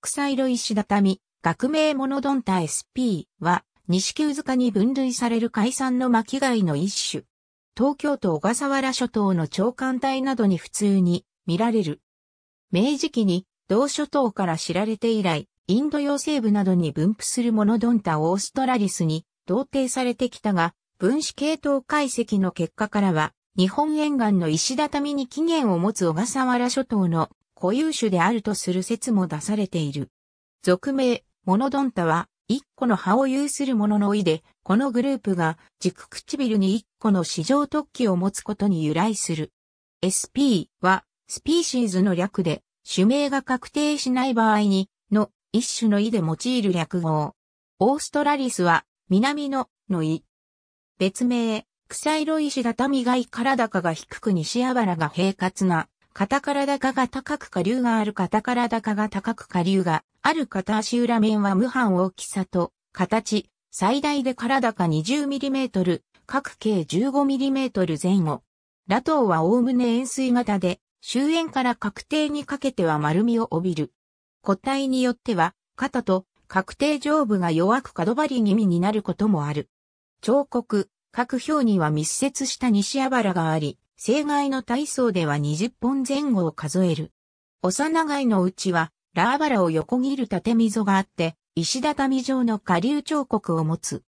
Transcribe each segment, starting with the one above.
草色石畳、学名モノドンタ SP は、西九塚に分類される海産の巻貝の一種。東京都小笠原諸島の長官帯などに普通に見られる。明治期に同諸島から知られて以来、インド洋西部などに分布するモノドンタオーストラリスに同定されてきたが、分子系統解析の結果からは、日本沿岸の石畳に起源を持つ小笠原諸島の固有種であるとする説も出されている。俗名、モノドンタは、一個の葉を有するものの意で、このグループが軸唇に一個の市場突起を持つことに由来する。SP は、スピーシーズの略で、種名が確定しない場合に、の、一種の意で用いる略語。オーストラリスは、南の、の意。別名、草色石畳貝体が低く西あらが平滑な、片体高が高く下流がある片体高が高く下流がある片足裏面は無反大きさと形、最大で体か 20mm、各計 15mm 前後。ラトウはおおむね円錐型で、終焉から確定にかけては丸みを帯びる。個体によっては、肩と確定上部が弱く角張り気味になることもある。彫刻、各表には密接した西あばらがあり、生涯の体操では20本前後を数える。幼貝のうちは、ラーバラを横切る縦溝があって、石畳状の下流彫刻を持つ。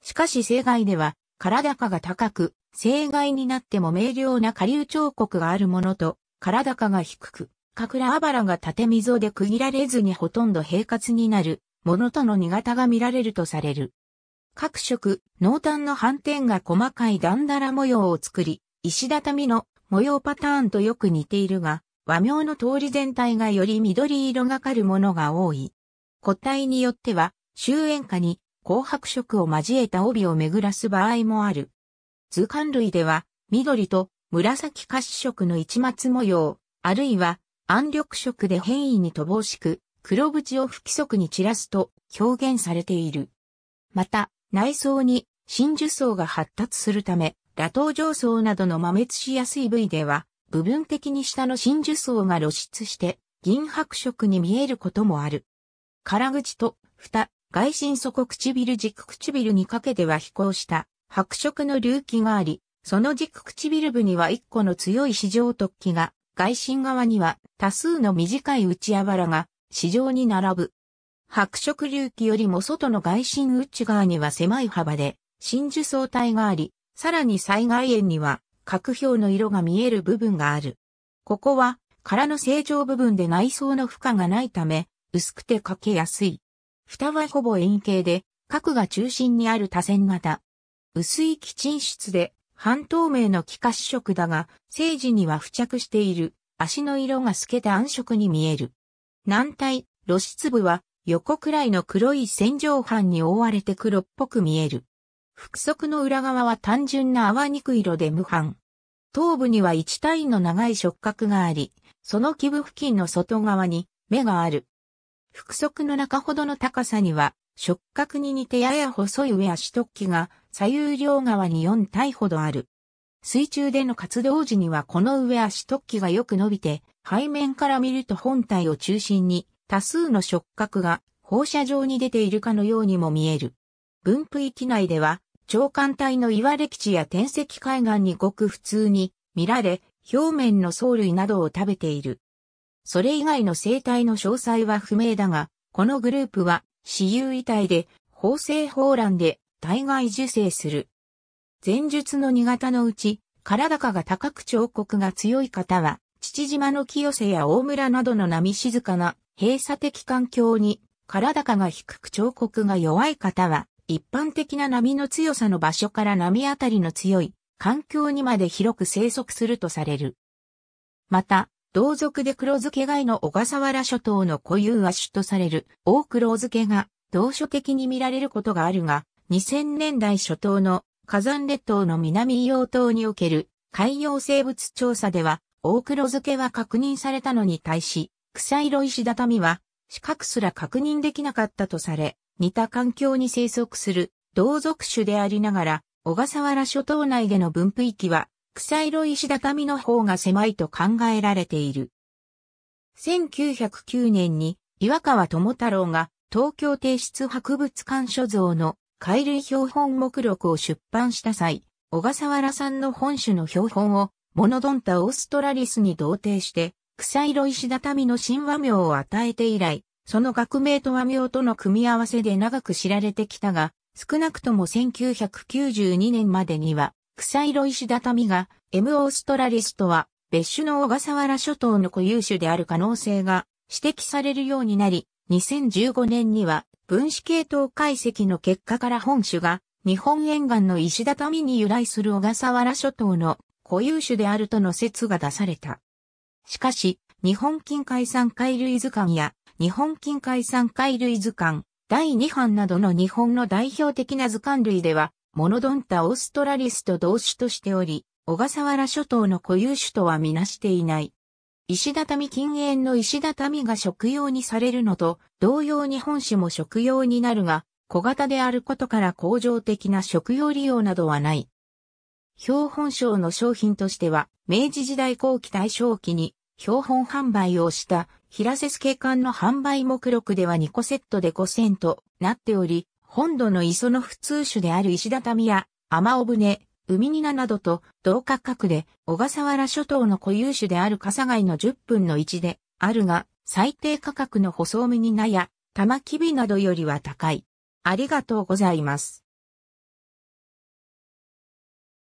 しかし生涯では、体高が高く、生涯になっても明瞭な下流彫刻があるものと、体高が低く、各ラーバラが縦溝で区切られずにほとんど平滑になる、ものとの苦手が見られるとされる。各色、濃淡の斑点が細かい段々模様を作り、石畳の模様パターンとよく似ているが、和名の通り全体がより緑色がかるものが多い。個体によっては、終焉下に紅白色を交えた帯を巡らす場合もある。図鑑類では、緑と紫褐色の市松模様、あるいは暗緑色で変異に乏しく、黒縁を不規則に散らすと表現されている。また、内装に真珠層が発達するため、ラトウ上層などの摩滅しやすい部位では、部分的に下の真珠層が露出して銀白色に見えることもある。空口と蓋、外心底唇軸唇にかけては飛行した白色の隆起があり、その軸唇部には一個の強い市場突起が、外心側には多数の短い内あばらが市場に並ぶ。白色隆起よりも外の外心内側には狭い幅で真珠相体があり、さらに災害園には、核表の色が見える部分がある。ここは、殻の正常部分で内装の負荷がないため、薄くてかけやすい。蓋はほぼ円形で、核が中心にある多線型。薄い基沈室で、半透明の気化試色だが、生地には付着している、足の色が透けた暗色に見える。軟体、露出部は、横くらいの黒い線状斑に覆われて黒っぽく見える。腹側の裏側は単純な泡肉色で無反。頭部には1単位の長い触角があり、その基部付近の外側に目がある。腹側の中ほどの高さには、触覚に似てやや細い上足突起が左右両側に4体ほどある。水中での活動時にはこの上足突起がよく伸びて、背面から見ると本体を中心に多数の触覚が放射状に出ているかのようにも見える。分布域内では長官体の岩歴地や天石海岸にごく普通に見られ、表面の藻類などを食べている。それ以外の生態の詳細は不明だが、このグループは、私有遺体で、法制法乱で、体外受精する。前述の2型のうち、体高が高く彫刻が強い方は、父島の清瀬や大村などの波静かな、閉鎖的環境に、体高が低く彫刻が弱い方は、一般的な波の強さの場所から波あたりの強い環境にまで広く生息するとされる。また、同族で黒漬け貝の小笠原諸島の固有亜種とされる大黒漬けが同所的に見られることがあるが、2000年代諸島の火山列島の南硫黄島における海洋生物調査では、大黒漬けは確認されたのに対し、草色石畳は、四角すら確認できなかったとされ、似た環境に生息する同族種でありながら、小笠原諸島内での分布域は、草色石畳の方が狭いと考えられている。1909年に岩川智太郎が東京提出博物館所蔵の海類標本目録を出版した際、小笠原さんの本種の標本をモノドンタオーストラリスに同定して、草色石畳の神話名を与えて以来、その学名と和名との組み合わせで長く知られてきたが、少なくとも1992年までには、草色石畳が M オーストラリスとは別種の小笠原諸島の固有種である可能性が指摘されるようになり、2015年には分子系統解析の結果から本種が日本沿岸の石畳に由来する小笠原諸島の固有種であるとの説が出された。しかし、日本近海産海類図鑑や日本近海産海類図鑑、第2版などの日本の代表的な図鑑類では、モノドンタオーストラリスと同種としており、小笠原諸島の固有種とはみなしていない。石畳近縁の石畳が食用にされるのと、同様に本種も食用になるが、小型であることから恒常的な食用利用などはない。標本賞の商品としては、明治時代後期大正期に標本販売をした平瀬助館の販売目録では2個セットで5 0となっており、本土の磯の普通種である石畳や天尾船、海にななどと同価格で小笠原諸島の固有種である笠貝の10分の1であるが、最低価格の細身になや、玉きびなどよりは高い。ありがとうございます。